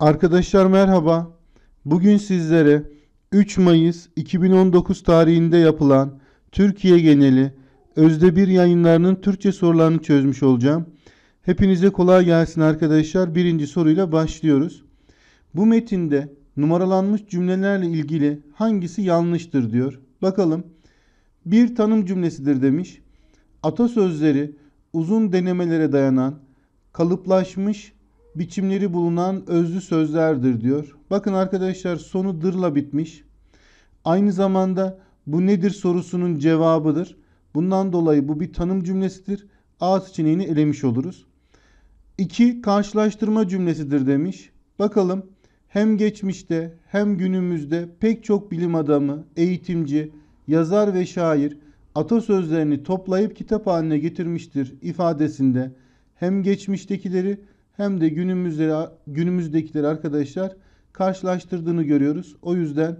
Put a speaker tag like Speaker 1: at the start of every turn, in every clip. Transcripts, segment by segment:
Speaker 1: Arkadaşlar merhaba. Bugün sizlere 3 Mayıs 2019 tarihinde yapılan Türkiye geneli Özde Bir yayınlarının Türkçe sorularını çözmüş olacağım. Hepinize kolay gelsin arkadaşlar. Birinci soruyla başlıyoruz. Bu metinde numaralanmış cümlelerle ilgili hangisi yanlıştır diyor. Bakalım. Bir tanım cümlesidir demiş. Atasözleri uzun denemelere dayanan kalıplaşmış biçimleri bulunan özlü sözlerdir diyor. Bakın arkadaşlar sonu dırla bitmiş. Aynı zamanda bu nedir sorusunun cevabıdır. Bundan dolayı bu bir tanım cümlesidir. A seçeneğini elemiş oluruz. İki Karşılaştırma cümlesidir demiş. Bakalım hem geçmişte hem günümüzde pek çok bilim adamı, eğitimci, yazar ve şair atasözlerini toplayıp kitap haline getirmiştir ifadesinde hem geçmiştekileri hem de günümüzde, günümüzdekileri arkadaşlar karşılaştırdığını görüyoruz. O yüzden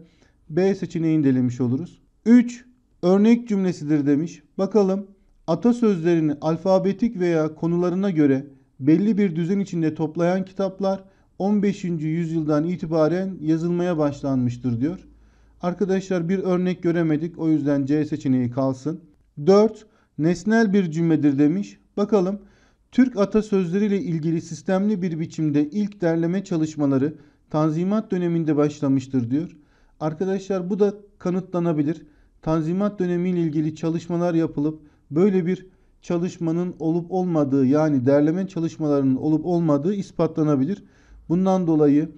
Speaker 1: B seçeneğini delemiş oluruz. 3. Örnek cümlesidir demiş. Bakalım atasözlerini alfabetik veya konularına göre belli bir düzen içinde toplayan kitaplar 15. yüzyıldan itibaren yazılmaya başlanmıştır diyor. Arkadaşlar bir örnek göremedik o yüzden C seçeneği kalsın. 4. Nesnel bir cümledir demiş. Bakalım Türk atasözleriyle ilgili sistemli bir biçimde ilk derleme çalışmaları Tanzimat döneminde başlamıştır diyor. Arkadaşlar bu da kanıtlanabilir. Tanzimat dönemiyle ilgili çalışmalar yapılıp böyle bir çalışmanın olup olmadığı yani derleme çalışmalarının olup olmadığı ispatlanabilir. Bundan dolayı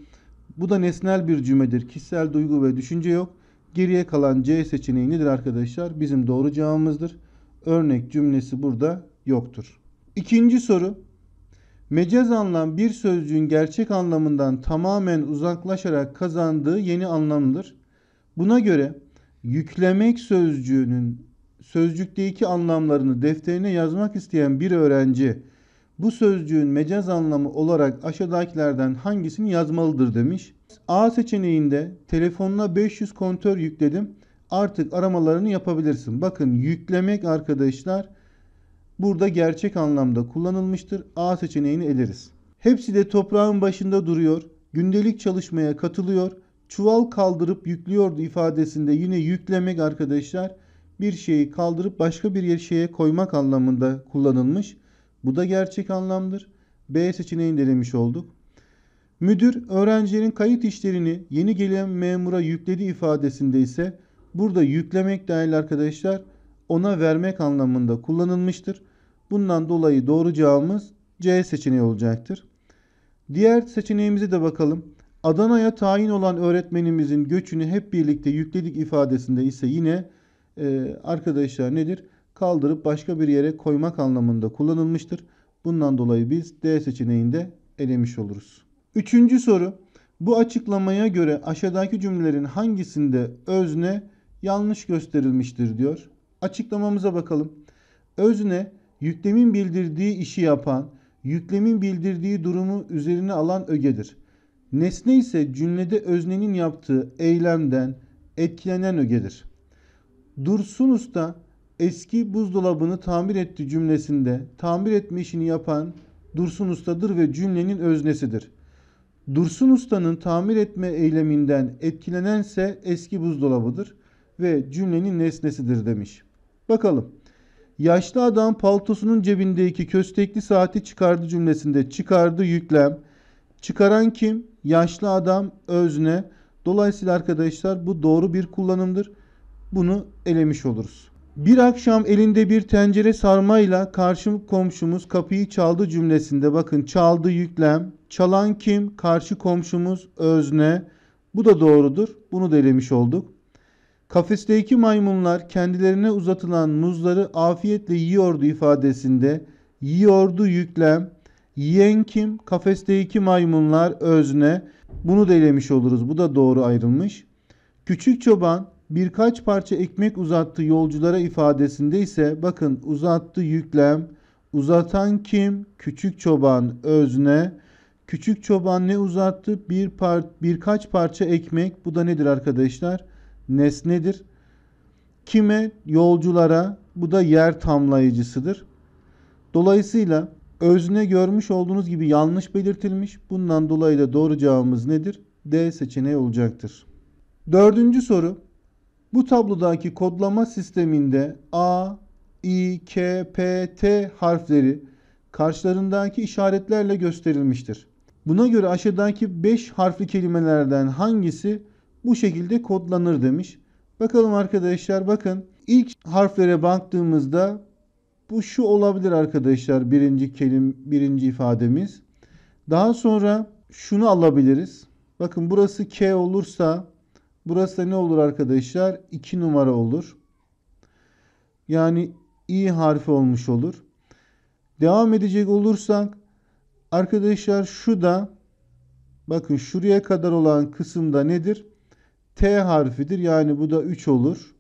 Speaker 1: bu da nesnel bir cümledir. Kişisel duygu ve düşünce yok. Geriye kalan C seçeneği nedir arkadaşlar? Bizim doğru cevabımızdır. Örnek cümlesi burada yoktur. İkinci soru. Mecaz anlam bir sözcüğün gerçek anlamından tamamen uzaklaşarak kazandığı yeni anlamdır. Buna göre yüklemek sözcüğünün sözcükteki anlamlarını defterine yazmak isteyen bir öğrenci bu sözcüğün mecaz anlamı olarak aşağıdakilerden hangisini yazmalıdır demiş. A seçeneğinde telefonuna 500 kontör yükledim artık aramalarını yapabilirsin. Bakın yüklemek arkadaşlar burada gerçek anlamda kullanılmıştır. A seçeneğini eleriz. Hepsi de toprağın başında duruyor, gündelik çalışmaya katılıyor, çuval kaldırıp yüklüyordu ifadesinde yine yüklemek arkadaşlar bir şeyi kaldırıp başka bir yer şeye koymak anlamında kullanılmış. Bu da gerçek anlamdır. B seçeneğini denemiş olduk. Müdür öğrencilerin kayıt işlerini yeni gelen memura yükledi ifadesinde ise burada yüklemek dahil arkadaşlar ona vermek anlamında kullanılmıştır. Bundan dolayı doğru cevabımız C seçeneği olacaktır. Diğer seçeneğimize de bakalım. Adana'ya tayin olan öğretmenimizin göçünü hep birlikte yükledik ifadesinde ise yine e, arkadaşlar nedir? Kaldırıp başka bir yere koymak anlamında kullanılmıştır. Bundan dolayı biz D seçeneğinde elemiş oluruz. Üçüncü soru. Bu açıklamaya göre aşağıdaki cümlelerin hangisinde özne yanlış gösterilmiştir diyor. Açıklamamıza bakalım. Özne Yüklemin bildirdiği işi yapan, yüklemin bildirdiği durumu üzerine alan ögedir. Nesne ise cümlede öznenin yaptığı eylemden etkilenen ögedir. Dursun Usta eski buzdolabını tamir etti cümlesinde tamir etme işini yapan Dursun Usta'dır ve cümlenin öznesidir. Dursun Usta'nın tamir etme eyleminden etkilenense eski buzdolabıdır ve cümlenin nesnesidir demiş. Bakalım. Yaşlı adam paltosunun cebindeki köstekli saati çıkardı cümlesinde çıkardı yüklem. Çıkaran kim? Yaşlı adam özne. Dolayısıyla arkadaşlar bu doğru bir kullanımdır. Bunu elemiş oluruz. Bir akşam elinde bir tencere sarmayla karşı komşumuz kapıyı çaldı cümlesinde bakın çaldı yüklem. Çalan kim? Karşı komşumuz özne. Bu da doğrudur. Bunu da elemiş olduk. Kafesteki maymunlar kendilerine uzatılan muzları afiyetle yiyordu ifadesinde yiyordu yüklem, yiyen kim, kafesteki maymunlar özne bunu da elemiş oluruz. Bu da doğru ayrılmış. Küçük çoban birkaç parça ekmek uzattı yolculara ifadesinde ise bakın uzattı yüklem, uzatan kim, küçük çoban özne, küçük çoban ne uzattı? Bir par birkaç parça ekmek. Bu da nedir arkadaşlar? nesnedir. Kime? Yolculara. Bu da yer tamlayıcısıdır. Dolayısıyla özne görmüş olduğunuz gibi yanlış belirtilmiş. Bundan dolayı da doğru cevabımız nedir? D seçeneği olacaktır. Dördüncü soru. Bu tablodaki kodlama sisteminde A, I, K, P, T harfleri karşılarındaki işaretlerle gösterilmiştir. Buna göre aşağıdaki 5 harfli kelimelerden hangisi bu şekilde kodlanır demiş. Bakalım arkadaşlar bakın ilk harflere baktığımızda bu şu olabilir arkadaşlar birinci kelim birinci ifademiz. Daha sonra şunu alabiliriz. Bakın burası K olursa burası da ne olur arkadaşlar? 2 numara olur. Yani i harfi olmuş olur. Devam edecek olursak arkadaşlar şu da bakın şuraya kadar olan kısımda nedir? T harfidir. Yani bu da 3 olur.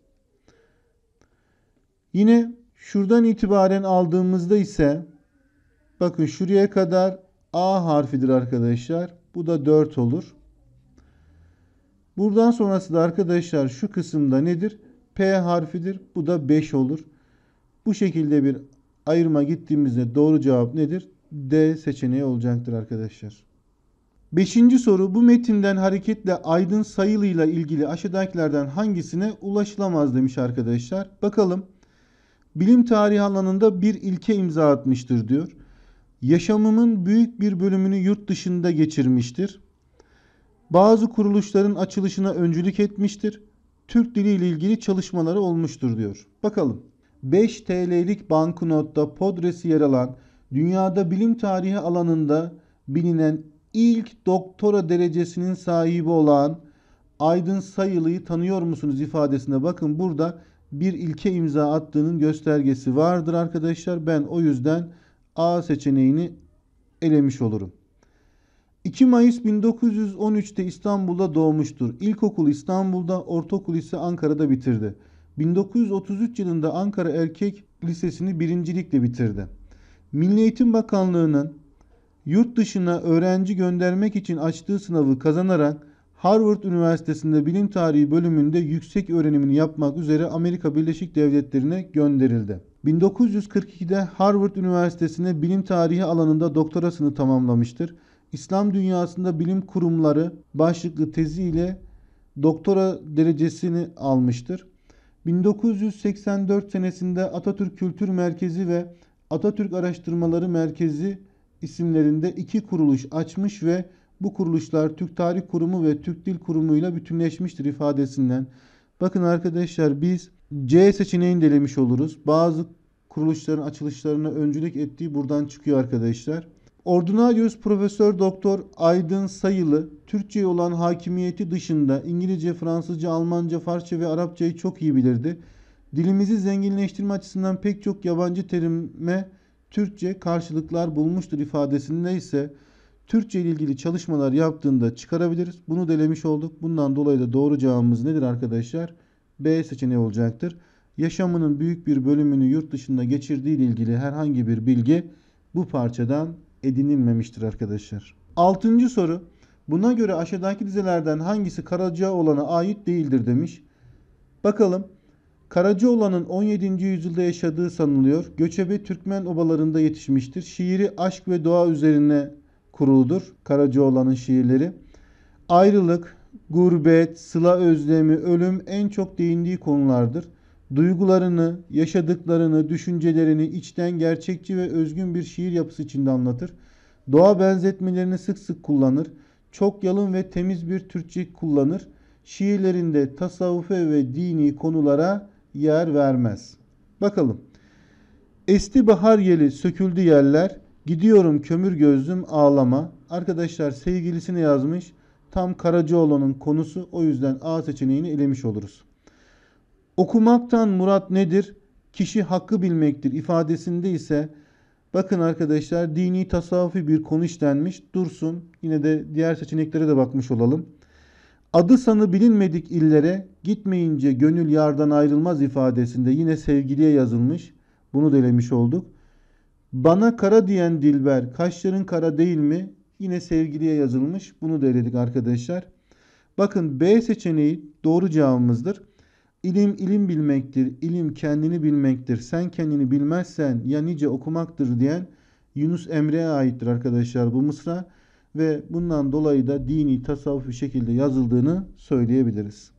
Speaker 1: Yine şuradan itibaren aldığımızda ise bakın şuraya kadar A harfidir arkadaşlar. Bu da 4 olur. Buradan sonrası da arkadaşlar şu kısımda nedir? P harfidir. Bu da 5 olur. Bu şekilde bir ayırma gittiğimizde doğru cevap nedir? D seçeneği olacaktır arkadaşlar. Beşinci soru bu metinden hareketle aydın sayılıyla ilgili aşağıdakilerden hangisine ulaşılamaz demiş arkadaşlar. Bakalım bilim tarihi alanında bir ilke imza atmıştır diyor. Yaşamımın büyük bir bölümünü yurt dışında geçirmiştir. Bazı kuruluşların açılışına öncülük etmiştir. Türk dili ile ilgili çalışmaları olmuştur diyor. Bakalım 5 TL'lik banknotta podresi yer alan dünyada bilim tarihi alanında bilinen ilk doktora derecesinin sahibi olan Aydın Sayılı'yı tanıyor musunuz ifadesine bakın burada bir ilke imza attığının göstergesi vardır arkadaşlar. Ben o yüzden A seçeneğini elemiş olurum. 2 Mayıs 1913'te İstanbul'da doğmuştur. İlkokul İstanbul'da, ortaokul ise Ankara'da bitirdi. 1933 yılında Ankara Erkek Lisesi'ni birincilikle bitirdi. Milli Eğitim Bakanlığı'nın yurt dışına öğrenci göndermek için açtığı sınavı kazanarak Harvard Üniversitesi'nde bilim tarihi bölümünde yüksek öğrenimini yapmak üzere Amerika Birleşik Devletleri'ne gönderildi. 1942'de Harvard Üniversitesi'ne bilim tarihi alanında doktorasını tamamlamıştır. İslam dünyasında bilim kurumları başlıklı teziyle doktora derecesini almıştır. 1984 senesinde Atatürk Kültür Merkezi ve Atatürk Araştırmaları Merkezi isimlerinde iki kuruluş açmış ve bu kuruluşlar Türk Tarih Kurumu ve Türk Dil Kurumu ile bütünleşmiştir ifadesinden. Bakın arkadaşlar biz C seçeneğini delemiş oluruz. Bazı kuruluşların açılışlarına öncülük ettiği buradan çıkıyor arkadaşlar. Ordinarius Profesör Doktor Aydın Sayılı Türkçe'ye olan hakimiyeti dışında İngilizce, Fransızca, Almanca, Farsça ve Arapçayı çok iyi bilirdi. Dilimizi zenginleştirme açısından pek çok yabancı terime Türkçe karşılıklar bulmuştur ifadesinde ise Türkçe ile ilgili çalışmalar yaptığında çıkarabiliriz. Bunu delemiş olduk. Bundan dolayı da doğru cevabımız nedir arkadaşlar? B seçeneği olacaktır. Yaşamının büyük bir bölümünü yurt dışında geçirdiği ile ilgili herhangi bir bilgi bu parçadan edinilmemiştir arkadaşlar. Altıncı soru. Buna göre aşağıdaki dizelerden hangisi Karaca olana ait değildir demiş. Bakalım Karacaoğlan'ın 17. yüzyılda yaşadığı sanılıyor. Göçebe Türkmen obalarında yetişmiştir. Şiiri aşk ve doğa üzerine kuruludur Karacaoğlan'ın şiirleri. Ayrılık, gurbet, sıla özlemi, ölüm en çok değindiği konulardır. Duygularını, yaşadıklarını, düşüncelerini içten gerçekçi ve özgün bir şiir yapısı içinde anlatır. Doğa benzetmelerini sık sık kullanır. Çok yalın ve temiz bir Türkçe kullanır. Şiirlerinde tasavvufe ve dini konulara yer vermez. Bakalım. Esti bahar yeli söküldü yerler. Gidiyorum kömür gözlüm ağlama. Arkadaşlar sevgilisine yazmış. Tam Karacaoğlan'ın konusu o yüzden A seçeneğini elemiş oluruz. Okumaktan murat nedir? Kişi hakkı bilmektir ifadesinde ise bakın arkadaşlar dini tasavvufi bir konu işlenmiş. Dursun yine de diğer seçeneklere de bakmış olalım. Adı sanı bilinmedik illere gitmeyince gönül yardan ayrılmaz ifadesinde yine sevgiliye yazılmış. Bunu delemiş olduk. Bana kara diyen Dilber kaşların kara değil mi? Yine sevgiliye yazılmış. Bunu deledik arkadaşlar. Bakın B seçeneği doğru cevabımızdır. İlim ilim bilmektir, ilim kendini bilmektir. Sen kendini bilmezsen ya nice okumaktır diyen Yunus Emre'ye aittir arkadaşlar bu mısra ve bundan dolayı da dini tasavvufi şekilde yazıldığını söyleyebiliriz.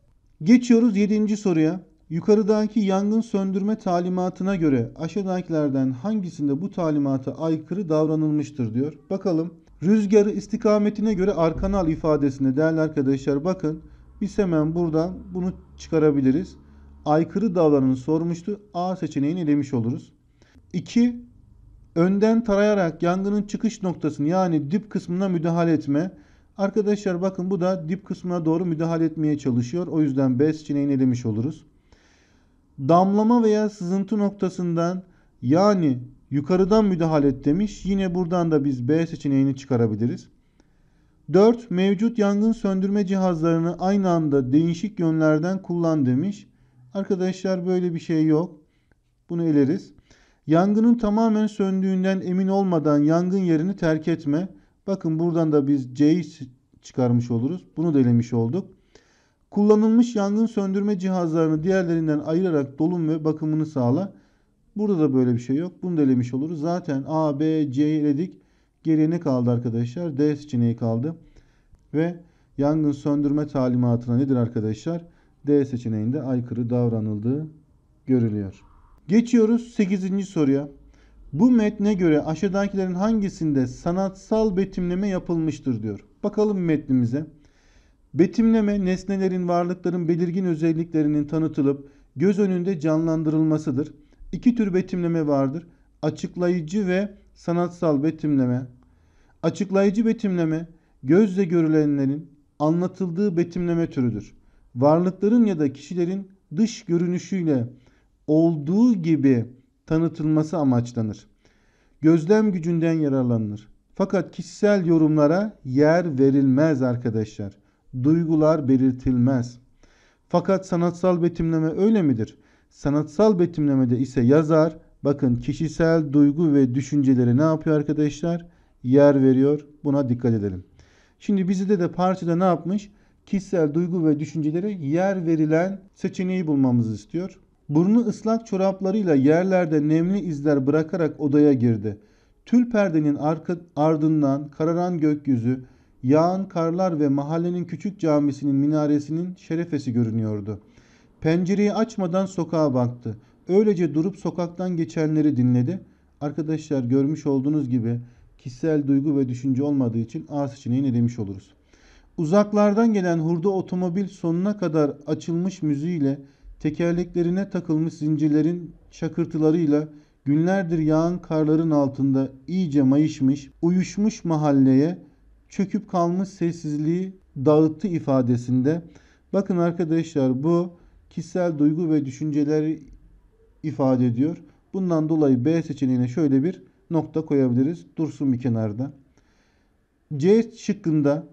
Speaker 1: Geçiyoruz 7. soruya. Yukarıdaki yangın söndürme talimatına göre aşağıdakilerden hangisinde bu talimata aykırı davranılmıştır diyor. Bakalım rüzgarı istikametine göre arkanal al ifadesinde değerli arkadaşlar bakın biz hemen buradan bunu çıkarabiliriz. Aykırı davranını sormuştu. A seçeneğini elemiş oluruz. 2 önden tarayarak yangının çıkış noktasını yani dip kısmına müdahale etme. Arkadaşlar bakın bu da dip kısmına doğru müdahale etmeye çalışıyor. O yüzden B seçeneğini demiş oluruz. Damlama veya sızıntı noktasından yani yukarıdan müdahale et demiş. Yine buradan da biz B seçeneğini çıkarabiliriz. 4. Mevcut yangın söndürme cihazlarını aynı anda değişik yönlerden kullan demiş. Arkadaşlar böyle bir şey yok. Bunu eleriz. Yangının tamamen söndüğünden emin olmadan yangın yerini terk etme. Bakın buradan da biz C'yi çıkarmış oluruz. Bunu da olduk. Kullanılmış yangın söndürme cihazlarını diğerlerinden ayırarak dolum ve bakımını sağla. Burada da böyle bir şey yok. Bunu da oluruz. Zaten A, B, C'yi eledik. Geriye ne kaldı arkadaşlar? D seçeneği kaldı. Ve yangın söndürme talimatına nedir arkadaşlar? D seçeneğinde aykırı davranıldığı görülüyor. Geçiyoruz 8. soruya. Bu metne göre aşağıdakilerin hangisinde sanatsal betimleme yapılmıştır diyor. Bakalım metnimize. Betimleme nesnelerin varlıkların belirgin özelliklerinin tanıtılıp göz önünde canlandırılmasıdır. İki tür betimleme vardır. Açıklayıcı ve sanatsal betimleme. Açıklayıcı betimleme gözle görülenlerin anlatıldığı betimleme türüdür. Varlıkların ya da kişilerin dış görünüşüyle olduğu gibi tanıtılması amaçlanır. Gözlem gücünden yararlanılır. Fakat kişisel yorumlara yer verilmez arkadaşlar. Duygular belirtilmez. Fakat sanatsal betimleme öyle midir? Sanatsal betimlemede ise yazar bakın kişisel duygu ve düşünceleri ne yapıyor arkadaşlar? Yer veriyor. Buna dikkat edelim. Şimdi bizde de parçada ne yapmış? Kişisel duygu ve düşüncelere yer verilen seçeneği bulmamızı istiyor. Burnu ıslak çoraplarıyla yerlerde nemli izler bırakarak odaya girdi. Tül perdenin arka, ardından kararan gökyüzü, yağan karlar ve mahallenin küçük camisinin minaresinin şerefesi görünüyordu. Pencereyi açmadan sokağa baktı. Öylece durup sokaktan geçenleri dinledi. Arkadaşlar görmüş olduğunuz gibi kişisel duygu ve düşünce olmadığı için ağız içine ne demiş oluruz. Uzaklardan gelen hurda otomobil sonuna kadar açılmış müziğiyle tekerleklerine takılmış zincirlerin şakırtılarıyla günlerdir yağan karların altında iyice mayışmış, uyuşmuş mahalleye çöküp kalmış sessizliği dağıttı ifadesinde. Bakın arkadaşlar bu kişisel duygu ve düşünceleri ifade ediyor. Bundan dolayı B seçeneğine şöyle bir nokta koyabiliriz. Dursun bir kenarda. C şıkkında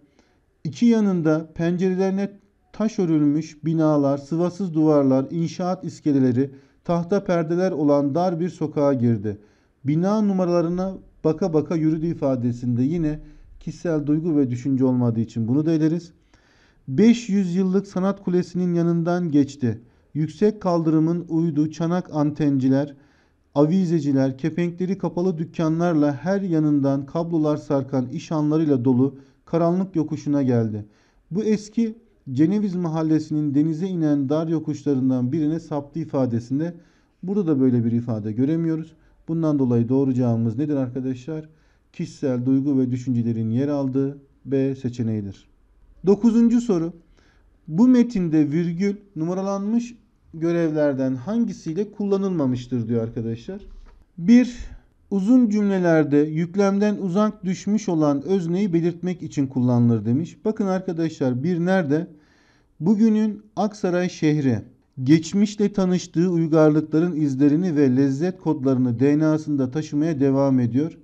Speaker 1: iki yanında pencerelerine taş örülmüş binalar, sıvasız duvarlar, inşaat iskeleleri, tahta perdeler olan dar bir sokağa girdi. Bina numaralarına baka baka yürüdü ifadesinde yine kişisel duygu ve düşünce olmadığı için bunu da ederiz. 500 yıllık sanat kulesinin yanından geçti. Yüksek kaldırımın uydu çanak antenciler, avizeciler, kepenkleri kapalı dükkanlarla her yanından kablolar sarkan işanlarıyla dolu karanlık yokuşuna geldi. Bu eski Ceneviz mahallesinin denize inen dar yokuşlarından birine saptı ifadesinde burada da böyle bir ifade göremiyoruz. Bundan dolayı doğru cevabımız nedir arkadaşlar? Kişisel duygu ve düşüncelerin yer aldığı B seçeneğidir. Dokuzuncu soru. Bu metinde virgül numaralanmış görevlerden hangisiyle kullanılmamıştır diyor arkadaşlar. 1. Uzun cümlelerde yüklemden uzak düşmüş olan özneyi belirtmek için kullanılır demiş. Bakın arkadaşlar bir nerede? Bugünün Aksaray şehri geçmişle tanıştığı uygarlıkların izlerini ve lezzet kodlarını DNA'sında taşımaya devam ediyor.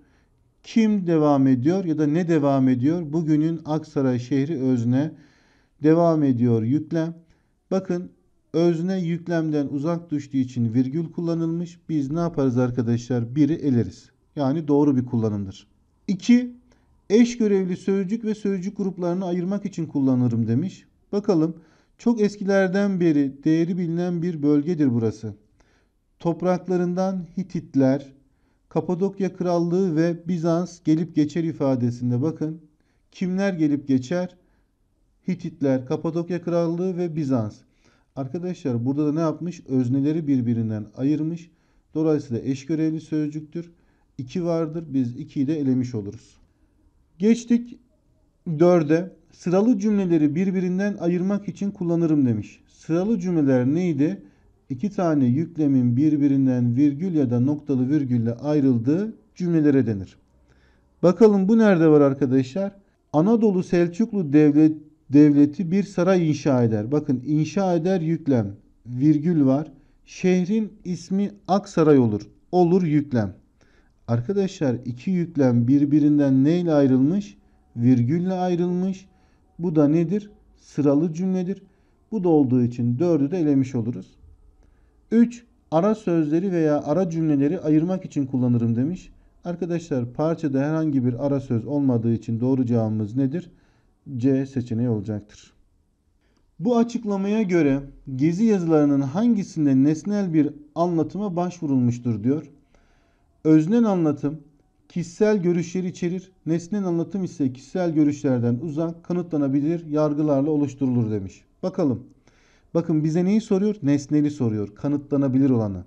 Speaker 1: Kim devam ediyor ya da ne devam ediyor? Bugünün Aksaray şehri özne devam ediyor yüklem. Bakın özne yüklemden uzak düştüğü için virgül kullanılmış. Biz ne yaparız arkadaşlar? Biri eleriz. Yani doğru bir kullanımdır. 2. Eş görevli sözcük ve sözcük gruplarını ayırmak için kullanırım demiş. Bakalım çok eskilerden beri değeri bilinen bir bölgedir burası. Topraklarından Hititler, Kapadokya Krallığı ve Bizans gelip geçer ifadesinde bakın. Kimler gelip geçer? Hititler, Kapadokya Krallığı ve Bizans. Arkadaşlar burada da ne yapmış? Özneleri birbirinden ayırmış. Dolayısıyla eş görevli sözcüktür. İki vardır. Biz ikiyi de elemiş oluruz. Geçtik dörde. Sıralı cümleleri birbirinden ayırmak için kullanırım demiş. Sıralı cümleler neydi? İki tane yüklemin birbirinden virgül ya da noktalı virgülle ayrıldığı cümlelere denir. Bakalım bu nerede var arkadaşlar? Anadolu Selçuklu devlet, devleti bir saray inşa eder. Bakın inşa eder yüklem virgül var. Şehrin ismi Aksaray olur. Olur yüklem. Arkadaşlar iki yüklem birbirinden neyle ayrılmış? Virgülle ayrılmış. Bu da nedir? Sıralı cümledir. Bu da olduğu için 4'ü de elemiş oluruz. 3. Ara sözleri veya ara cümleleri ayırmak için kullanırım demiş. Arkadaşlar parçada herhangi bir ara söz olmadığı için doğru cevabımız nedir? C seçeneği olacaktır. Bu açıklamaya göre gezi yazılarının hangisinde nesnel bir anlatıma başvurulmuştur diyor. Öznel anlatım Kişisel görüşleri içerir. Nesnenin anlatım ise kişisel görüşlerden uzak, kanıtlanabilir yargılarla oluşturulur demiş. Bakalım. Bakın bize neyi soruyor? Nesneli soruyor. Kanıtlanabilir olanı.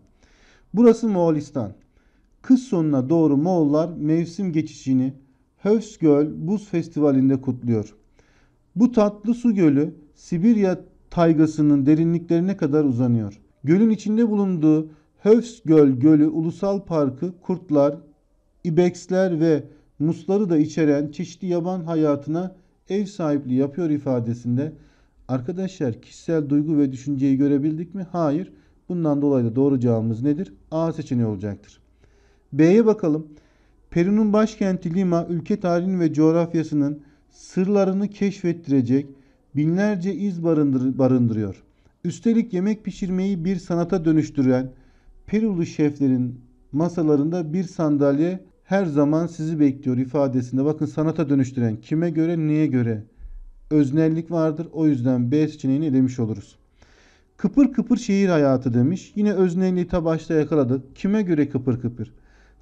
Speaker 1: Burası Moğolistan. Kış sonuna doğru Moğollar mevsim geçişini Hövs Buz Festivali'nde kutluyor. Bu tatlı su gölü Sibirya taygasının derinliklerine kadar uzanıyor. Gölün içinde bulunduğu Hövs Gölü Ulusal Parkı kurtlar, ibeksler ve musları da içeren çeşitli yaban hayatına ev sahipliği yapıyor ifadesinde arkadaşlar kişisel duygu ve düşünceyi görebildik mi? Hayır. Bundan dolayı da doğru cevabımız nedir? A seçeneği olacaktır. B'ye bakalım. Peru'nun başkenti Lima ülke tarihinin ve coğrafyasının sırlarını keşfettirecek binlerce iz barındır barındırıyor. Üstelik yemek pişirmeyi bir sanata dönüştüren Perulu şeflerin masalarında bir sandalye her zaman sizi bekliyor ifadesinde bakın sanata dönüştüren kime göre neye göre öznellik vardır. O yüzden B seçeneğini elemiş oluruz. Kıpır kıpır şehir hayatı demiş. Yine öznelliği ta başta yakaladık. Kime göre kıpır kıpır?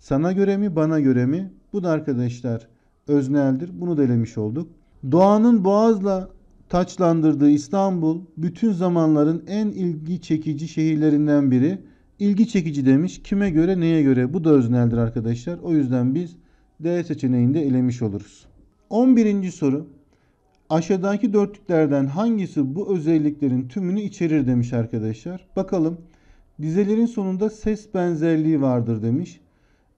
Speaker 1: Sana göre mi bana göre mi? Bu da arkadaşlar özneldir. Bunu delemiş olduk. Doğanın boğazla taçlandırdığı İstanbul bütün zamanların en ilgi çekici şehirlerinden biri ilgi çekici demiş. Kime göre neye göre? Bu da özneldir arkadaşlar. O yüzden biz D seçeneğinde elemiş oluruz. 11. soru. Aşağıdaki dörtlüklerden hangisi bu özelliklerin tümünü içerir demiş arkadaşlar. Bakalım. Dizelerin sonunda ses benzerliği vardır demiş.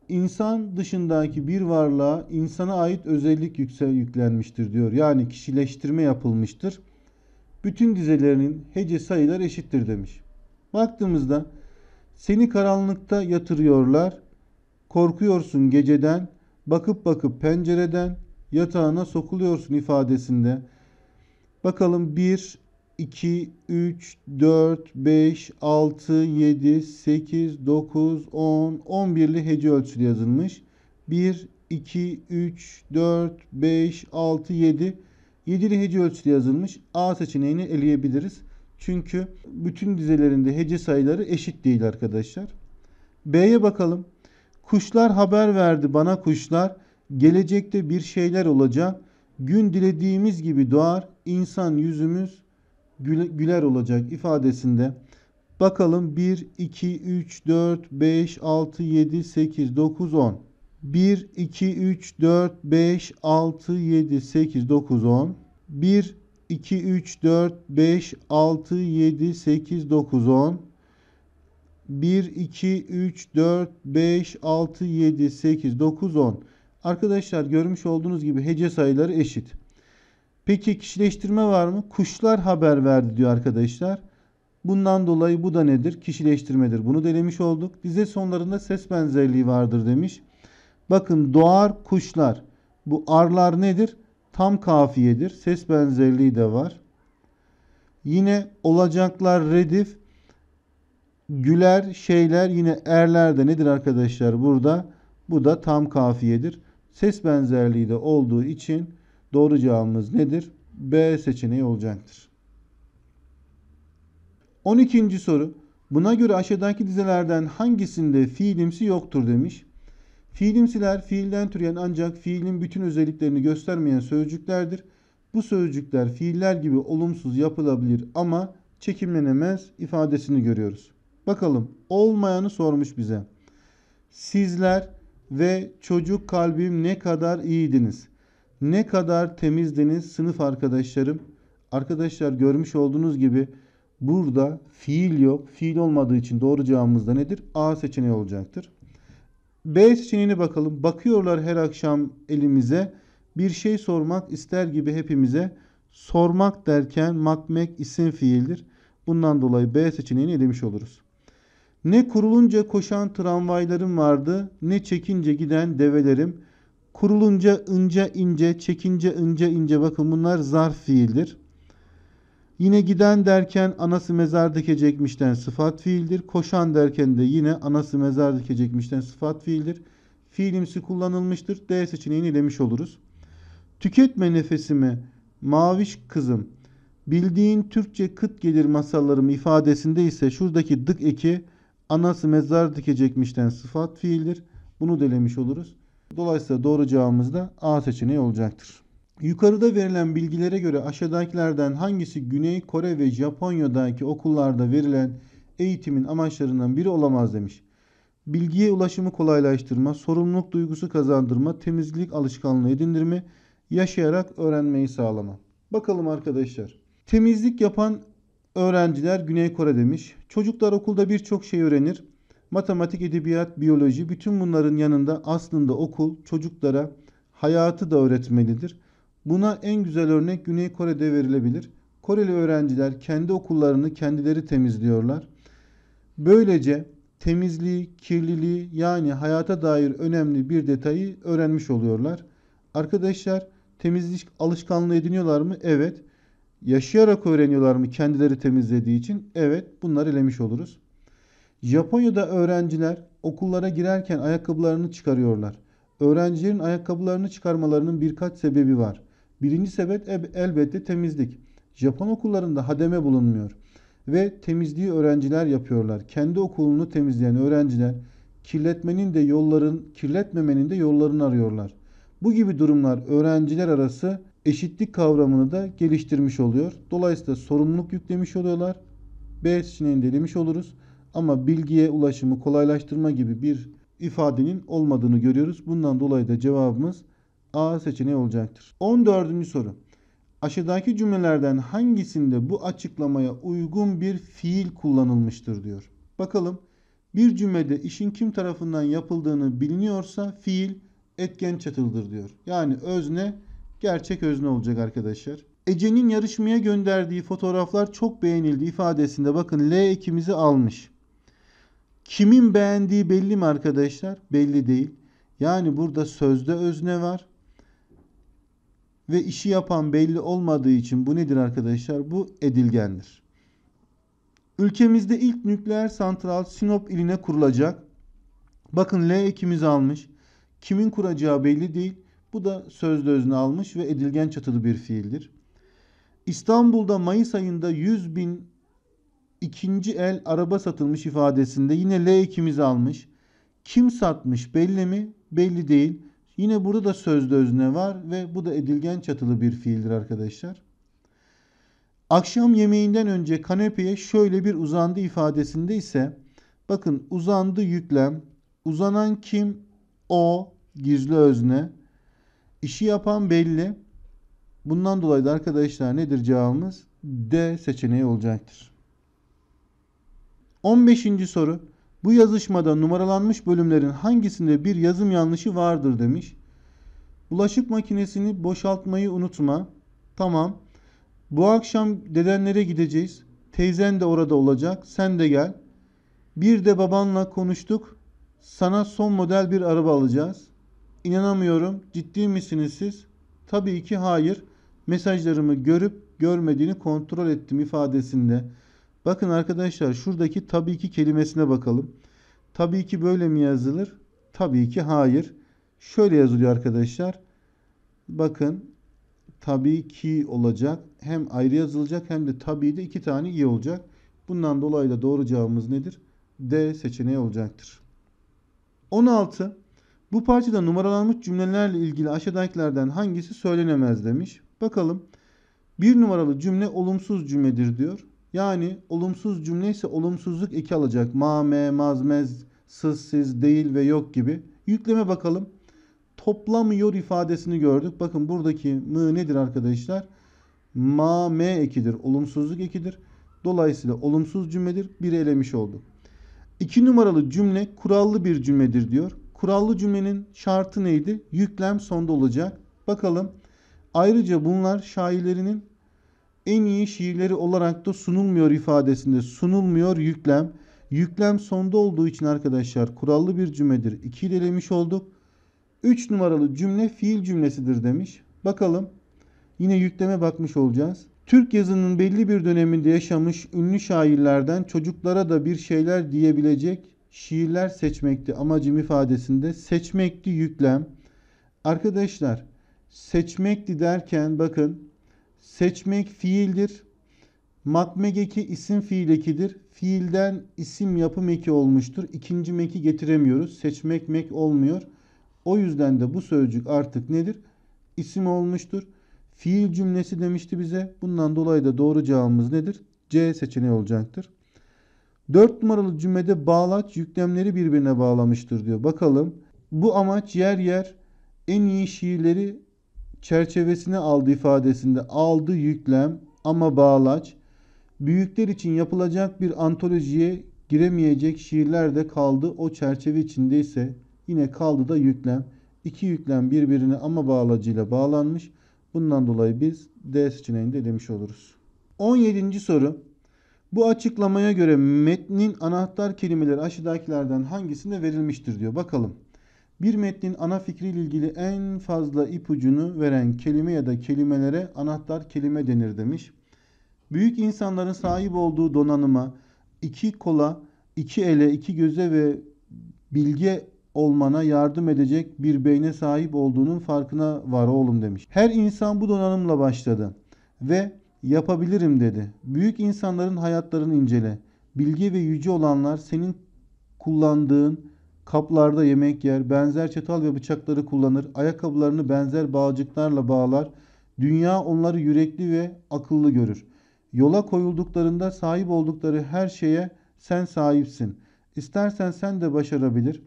Speaker 1: İnsan dışındaki bir varlığa insana ait özellik yüksel yüklenmiştir diyor. Yani kişileştirme yapılmıştır. Bütün dizelerinin hece sayılar eşittir demiş. Baktığımızda seni karanlıkta yatırıyorlar. Korkuyorsun geceden, bakıp bakıp pencereden yatağına sokuluyorsun ifadesinde. Bakalım 1 2 3 4 5 6 7 8 9 10 11'li hece ölçülü yazılmış. 1 2 3 4 5 6 7 7'li hece ölçülü yazılmış. A seçeneğini eleyebiliriz. Çünkü bütün dizelerinde hece sayıları eşit değil arkadaşlar. B'ye bakalım. Kuşlar haber verdi bana kuşlar. Gelecekte bir şeyler olacak. Gün dilediğimiz gibi doğar. İnsan yüzümüz güler olacak ifadesinde. Bakalım 1, 2, 3, 4, 5, 6, 7, 8, 9, 10. 1, 2, 3, 4, 5, 6, 7, 8, 9, 10. 1, 2, 3, 4, 5, 6, 7, 8, 9, 10. 1, 2, 3, 4, 5, 6, 7, 8, 9, 10. Arkadaşlar görmüş olduğunuz gibi hece sayıları eşit. Peki kişileştirme var mı? Kuşlar haber verdi diyor arkadaşlar. Bundan dolayı bu da nedir? Kişileştirmedir. Bunu denemiş olduk. Dize sonlarında ses benzerliği vardır demiş. Bakın doğar kuşlar. Bu arlar nedir? tam kafiyedir. Ses benzerliği de var. Yine olacaklar redif güler şeyler yine erler de nedir arkadaşlar burada? Bu da tam kafiyedir. Ses benzerliği de olduğu için doğru cevabımız nedir? B seçeneği olacaktır. 12. soru. Buna göre aşağıdaki dizelerden hangisinde fiilimsi yoktur demiş. Fiilimsiler fiilden türeyen ancak fiilin bütün özelliklerini göstermeyen sözcüklerdir. Bu sözcükler fiiller gibi olumsuz yapılabilir ama çekimlenemez ifadesini görüyoruz. Bakalım olmayanı sormuş bize. Sizler ve çocuk kalbim ne kadar iyiydiniz. Ne kadar temizdiniz sınıf arkadaşlarım. Arkadaşlar görmüş olduğunuz gibi burada fiil yok. Fiil olmadığı için doğru cevabımız da nedir? A seçeneği olacaktır. B seçeneğine bakalım. Bakıyorlar her akşam elimize. Bir şey sormak ister gibi hepimize. Sormak derken makmek isim fiildir. Bundan dolayı B seçeneğini elemiş oluruz. Ne kurulunca koşan tramvaylarım vardı, ne çekince giden develerim. Kurulunca ince ince, çekince ince ince bakın bunlar zarf fiildir. Yine giden derken anası mezar dikecekmişten sıfat fiildir. Koşan derken de yine anası mezar dikecekmişten sıfat fiildir. Fiilimsi kullanılmıştır. D seçeneğini demiş oluruz. Tüketme nefesimi maviş kızım bildiğin Türkçe kıt gelir masallarım ifadesinde ise şuradaki dık eki anası mezar dikecekmişten sıfat fiildir. Bunu delemiş oluruz. Dolayısıyla doğru cevabımız da A seçeneği olacaktır. Yukarıda verilen bilgilere göre aşağıdakilerden hangisi Güney Kore ve Japonya'daki okullarda verilen eğitimin amaçlarından biri olamaz demiş. Bilgiye ulaşımı kolaylaştırma, sorumluluk duygusu kazandırma, temizlik alışkanlığı edindirme, yaşayarak öğrenmeyi sağlama. Bakalım arkadaşlar. Temizlik yapan öğrenciler Güney Kore demiş. Çocuklar okulda birçok şey öğrenir. Matematik, edebiyat, biyoloji bütün bunların yanında aslında okul çocuklara hayatı da öğretmelidir. Buna en güzel örnek Güney Kore'de verilebilir. Koreli öğrenciler kendi okullarını kendileri temizliyorlar. Böylece temizliği, kirliliği yani hayata dair önemli bir detayı öğrenmiş oluyorlar. Arkadaşlar temizlik alışkanlığı ediniyorlar mı? Evet. Yaşayarak öğreniyorlar mı kendileri temizlediği için? Evet. Bunları elemiş oluruz. Japonya'da öğrenciler okullara girerken ayakkabılarını çıkarıyorlar. Öğrencilerin ayakkabılarını çıkarmalarının birkaç sebebi var. Birinci sebep e, elbette temizlik. Japon okullarında hademe bulunmuyor ve temizliği öğrenciler yapıyorlar. Kendi okulunu temizleyen öğrenciler kirletmenin de yolların kirletmemenin de yollarını arıyorlar. Bu gibi durumlar öğrenciler arası eşitlik kavramını da geliştirmiş oluyor. Dolayısıyla sorumluluk yüklemiş oluyorlar. B seçeneğini delemiş oluruz. Ama bilgiye ulaşımı kolaylaştırma gibi bir ifadenin olmadığını görüyoruz. Bundan dolayı da cevabımız A seçeneği olacaktır. 14. soru. Aşağıdaki cümlelerden hangisinde bu açıklamaya uygun bir fiil kullanılmıştır diyor. Bakalım. Bir cümlede işin kim tarafından yapıldığını biliniyorsa fiil etken çatıldır diyor. Yani özne gerçek özne olacak arkadaşlar. Ece'nin yarışmaya gönderdiği fotoğraflar çok beğenildi ifadesinde bakın L ekimizi almış. Kimin beğendiği belli mi arkadaşlar? Belli değil. Yani burada sözde özne var ve işi yapan belli olmadığı için bu nedir arkadaşlar? Bu edilgendir. Ülkemizde ilk nükleer santral Sinop iline kurulacak. Bakın L ekimiz almış. Kimin kuracağı belli değil. Bu da sözde özne almış ve edilgen çatılı bir fiildir. İstanbul'da Mayıs ayında 100 bin ikinci el araba satılmış ifadesinde yine L ekimiz almış. Kim satmış belli mi? Belli değil. Yine burada da sözde özne var ve bu da edilgen çatılı bir fiildir arkadaşlar. Akşam yemeğinden önce kanepeye şöyle bir uzandı ifadesinde ise bakın uzandı yüklem, uzanan kim? O, gizli özne. İşi yapan belli. Bundan dolayı da arkadaşlar nedir cevabımız? D seçeneği olacaktır. 15. soru. Bu yazışmada numaralanmış bölümlerin hangisinde bir yazım yanlışı vardır demiş. Bulaşık makinesini boşaltmayı unutma. Tamam. Bu akşam dedenlere gideceğiz. Teyzen de orada olacak. Sen de gel. Bir de babanla konuştuk. Sana son model bir araba alacağız. İnanamıyorum. Ciddi misiniz siz? Tabii ki hayır. Mesajlarımı görüp görmediğini kontrol ettim ifadesinde Bakın arkadaşlar şuradaki tabii ki kelimesine bakalım. Tabii ki böyle mi yazılır? Tabii ki hayır. Şöyle yazılıyor arkadaşlar. Bakın tabii ki olacak. Hem ayrı yazılacak hem de tabii de iki tane i olacak. Bundan dolayı da doğru cevabımız nedir? D seçeneği olacaktır. 16. Bu parçada numaralanmış cümlelerle ilgili aşağıdakilerden hangisi söylenemez demiş. Bakalım. Bir numaralı cümle olumsuz cümledir diyor. Yani olumsuz cümle ise olumsuzluk eki alacak. Ma, me, maz, mez, sız, siz, değil ve yok gibi. Yükleme bakalım. Toplamıyor ifadesini gördük. Bakın buradaki mı nedir arkadaşlar? Ma, me ekidir. Olumsuzluk ekidir. Dolayısıyla olumsuz cümledir. Biri elemiş olduk. İki numaralı cümle kurallı bir cümledir diyor. Kurallı cümlenin şartı neydi? Yüklem sonda olacak. Bakalım. Ayrıca bunlar şairlerinin en iyi şiirleri olarak da sunulmuyor ifadesinde sunulmuyor yüklem. Yüklem sonda olduğu için arkadaşlar kurallı bir cümledir. İki ile olduk. Üç numaralı cümle fiil cümlesidir demiş. Bakalım yine yükleme bakmış olacağız. Türk yazının belli bir döneminde yaşamış ünlü şairlerden çocuklara da bir şeyler diyebilecek şiirler seçmekti amacım ifadesinde. Seçmekti yüklem. Arkadaşlar seçmekti derken bakın Seçmek fiildir. Makmek eki isim fiil ekidir. Fiilden isim yapım eki olmuştur. İkinci meki getiremiyoruz. Seçmek mek olmuyor. O yüzden de bu sözcük artık nedir? İsim olmuştur. Fiil cümlesi demişti bize. Bundan dolayı da doğru cevabımız nedir? C seçeneği olacaktır. 4 numaralı cümlede bağlaç yüklemleri birbirine bağlamıştır diyor. Bakalım bu amaç yer yer en iyi şiirleri çerçevesine aldı ifadesinde aldı yüklem ama bağlaç büyükler için yapılacak bir antolojiye giremeyecek şiirler de kaldı o çerçeve içinde ise yine kaldı da yüklem. İki yüklem birbirine ama bağlacıyla bağlanmış. Bundan dolayı biz D seçeneğini demiş oluruz. 17. soru. Bu açıklamaya göre metnin anahtar kelimeleri aşağıdakilerden hangisinde verilmiştir diyor. Bakalım. Bir metnin ana fikriyle ilgili en fazla ipucunu veren kelime ya da kelimelere anahtar kelime denir demiş. Büyük insanların sahip olduğu donanıma, iki kola, iki ele, iki göze ve bilge olmana yardım edecek bir beyne sahip olduğunun farkına var oğlum demiş. Her insan bu donanımla başladı ve yapabilirim dedi. Büyük insanların hayatlarını incele. Bilge ve yüce olanlar senin kullandığın Kaplarda yemek yer, benzer çatal ve bıçakları kullanır, ayakkabılarını benzer bağcıklarla bağlar. Dünya onları yürekli ve akıllı görür. Yola koyulduklarında sahip oldukları her şeye sen sahipsin. İstersen sen de başarabilir,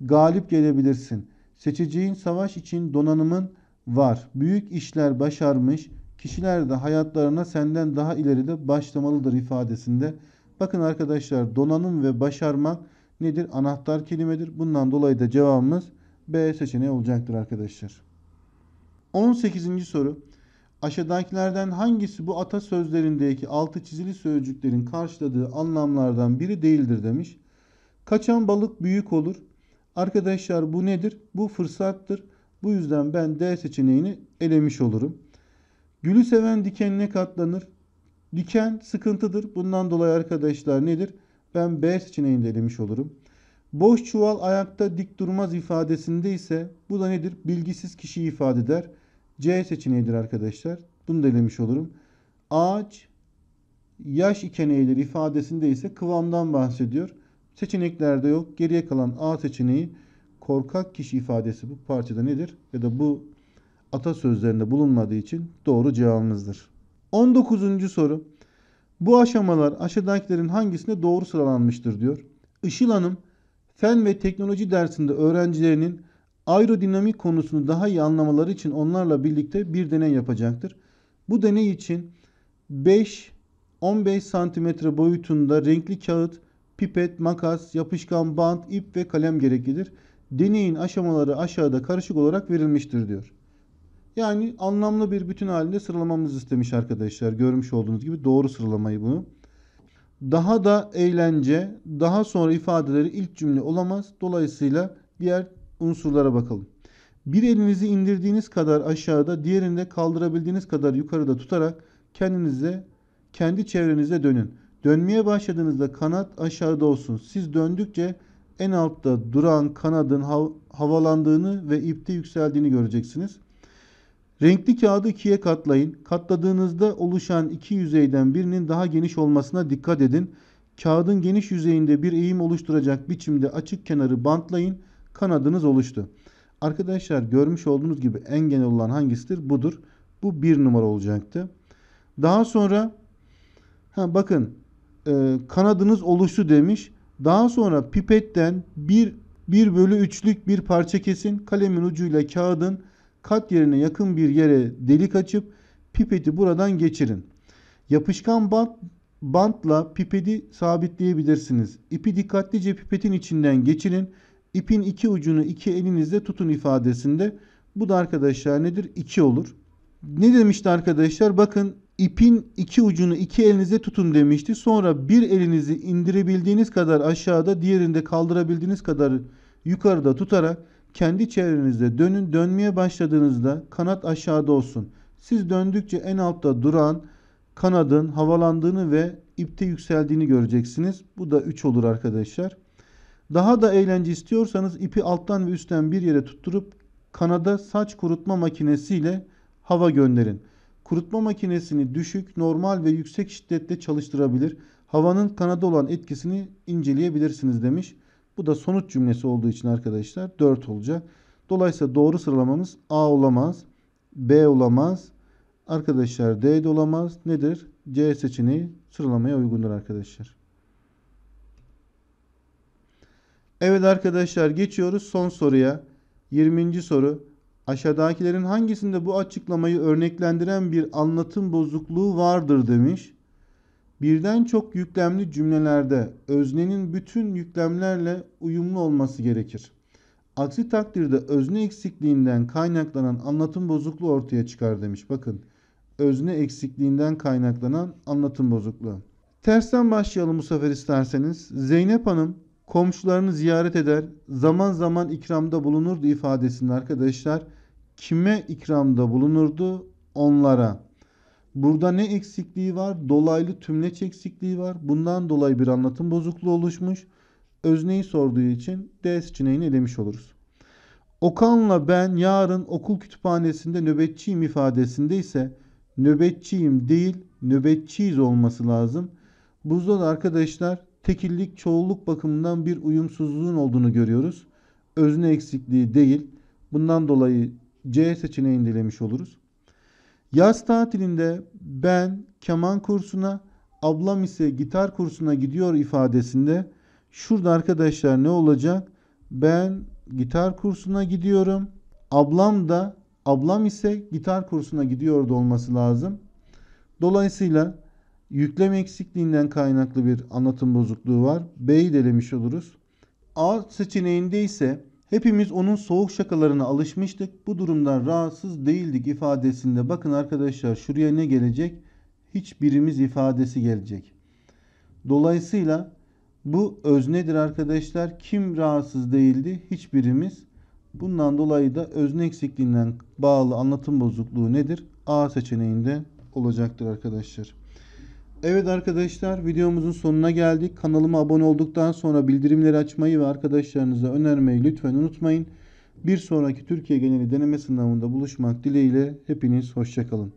Speaker 1: galip gelebilirsin. Seçeceğin savaş için donanımın var. Büyük işler başarmış, kişiler de hayatlarına senden daha ileride başlamalıdır ifadesinde. Bakın arkadaşlar donanım ve başarmak nedir? Anahtar kelimedir. Bundan dolayı da cevabımız B seçeneği olacaktır arkadaşlar. 18. soru. Aşağıdakilerden hangisi bu atasözlerindeki altı çizili sözcüklerin karşıladığı anlamlardan biri değildir demiş. Kaçan balık büyük olur. Arkadaşlar bu nedir? Bu fırsattır. Bu yüzden ben D seçeneğini elemiş olurum. Gülü seven dikenine katlanır. Diken sıkıntıdır. Bundan dolayı arkadaşlar nedir? ben B seçeneğini de olurum. Boş çuval ayakta dik durmaz ifadesinde ise bu da nedir? Bilgisiz kişi ifade eder. C seçeneğidir arkadaşlar. Bunu da elemiş olurum. Ağaç yaş iken eğilir ifadesinde ise kıvamdan bahsediyor. Seçeneklerde yok. Geriye kalan A seçeneği korkak kişi ifadesi bu parçada nedir? Ya da bu atasözlerinde bulunmadığı için doğru cevabımızdır. 19. soru. Bu aşamalar aşağıdakilerin hangisinde doğru sıralanmıştır diyor. Işıl Hanım fen ve teknoloji dersinde öğrencilerinin aerodinamik konusunu daha iyi anlamaları için onlarla birlikte bir deney yapacaktır. Bu deney için 5-15 cm boyutunda renkli kağıt, pipet, makas, yapışkan bant, ip ve kalem gereklidir. Deneyin aşamaları aşağıda karışık olarak verilmiştir diyor. Yani anlamlı bir bütün halinde sıralamamız istemiş arkadaşlar. Görmüş olduğunuz gibi doğru sıralamayı bunu. Daha da eğlence, daha sonra ifadeleri ilk cümle olamaz. Dolayısıyla diğer unsurlara bakalım. Bir elinizi indirdiğiniz kadar aşağıda, diğerini de kaldırabildiğiniz kadar yukarıda tutarak kendinize, kendi çevrenize dönün. Dönmeye başladığınızda kanat aşağıda olsun. Siz döndükçe en altta duran kanadın hav havalandığını ve ipte yükseldiğini göreceksiniz. Renkli kağıdı ikiye katlayın. Katladığınızda oluşan iki yüzeyden birinin daha geniş olmasına dikkat edin. Kağıdın geniş yüzeyinde bir eğim oluşturacak biçimde açık kenarı bantlayın. Kanadınız oluştu. Arkadaşlar görmüş olduğunuz gibi en genel olan hangisidir? Budur. Bu bir numara olacaktı. Daha sonra ha bakın e, kanadınız oluştu demiş. Daha sonra pipetten bir bir bölü üçlük bir parça kesin. Kalemin ucuyla kağıdın kat yerine yakın bir yere delik açıp pipeti buradan geçirin. Yapışkan bant, bantla pipeti sabitleyebilirsiniz. İpi dikkatlice pipetin içinden geçirin. İpin iki ucunu iki elinizle tutun ifadesinde. Bu da arkadaşlar nedir? İki olur. Ne demişti arkadaşlar? Bakın ipin iki ucunu iki elinize tutun demişti. Sonra bir elinizi indirebildiğiniz kadar aşağıda diğerinde kaldırabildiğiniz kadar yukarıda tutarak kendi çevrenizde dönün dönmeye başladığınızda kanat aşağıda olsun. Siz döndükçe en altta duran kanadın havalandığını ve ipte yükseldiğini göreceksiniz. Bu da 3 olur arkadaşlar. Daha da eğlence istiyorsanız ipi alttan ve üstten bir yere tutturup kanada saç kurutma makinesiyle hava gönderin. Kurutma makinesini düşük, normal ve yüksek şiddette çalıştırabilir. Havanın kanada olan etkisini inceleyebilirsiniz demiş. Bu da sonuç cümlesi olduğu için arkadaşlar 4 olacak. Dolayısıyla doğru sıralamamız A olamaz. B olamaz. Arkadaşlar D de olamaz. Nedir? C seçeneği sıralamaya uygundur arkadaşlar. Evet arkadaşlar geçiyoruz son soruya. 20. soru. Aşağıdakilerin hangisinde bu açıklamayı örneklendiren bir anlatım bozukluğu vardır demiş. Birden çok yüklemli cümlelerde öznenin bütün yüklemlerle uyumlu olması gerekir. Aksi takdirde özne eksikliğinden kaynaklanan anlatım bozukluğu ortaya çıkar demiş. Bakın özne eksikliğinden kaynaklanan anlatım bozukluğu. Tersten başlayalım bu sefer isterseniz. Zeynep Hanım komşularını ziyaret eder, zaman zaman ikramda bulunurdu ifadesinde arkadaşlar. Kime ikramda bulunurdu? Onlara. Burada ne eksikliği var? Dolaylı tümleç eksikliği var. Bundan dolayı bir anlatım bozukluğu oluşmuş. Özneyi sorduğu için D seçeneğini elemiş oluruz. Okan'la ben yarın okul kütüphanesinde nöbetçiyim ifadesinde ise nöbetçiyim değil nöbetçiyiz olması lazım. Buzda da arkadaşlar tekillik çoğulluk bakımından bir uyumsuzluğun olduğunu görüyoruz. Özne eksikliği değil. Bundan dolayı C seçeneğini dilemiş oluruz. Yaz tatilinde ben keman kursuna, ablam ise gitar kursuna gidiyor ifadesinde şurada arkadaşlar ne olacak? Ben gitar kursuna gidiyorum. Ablam da ablam ise gitar kursuna gidiyordu olması lazım. Dolayısıyla yüklem eksikliğinden kaynaklı bir anlatım bozukluğu var. B'yi delemiş oluruz. A seçeneğinde ise Hepimiz onun soğuk şakalarına alışmıştık. Bu durumdan rahatsız değildik ifadesinde. Bakın arkadaşlar şuraya ne gelecek? Hiçbirimiz ifadesi gelecek. Dolayısıyla bu öznedir arkadaşlar. Kim rahatsız değildi? Hiçbirimiz. Bundan dolayı da özne eksikliğinden bağlı anlatım bozukluğu nedir? A seçeneğinde olacaktır arkadaşlar. Evet arkadaşlar videomuzun sonuna geldik. Kanalıma abone olduktan sonra bildirimleri açmayı ve arkadaşlarınıza önermeyi lütfen unutmayın. Bir sonraki Türkiye geneli deneme sınavında buluşmak dileğiyle hepiniz hoşçakalın.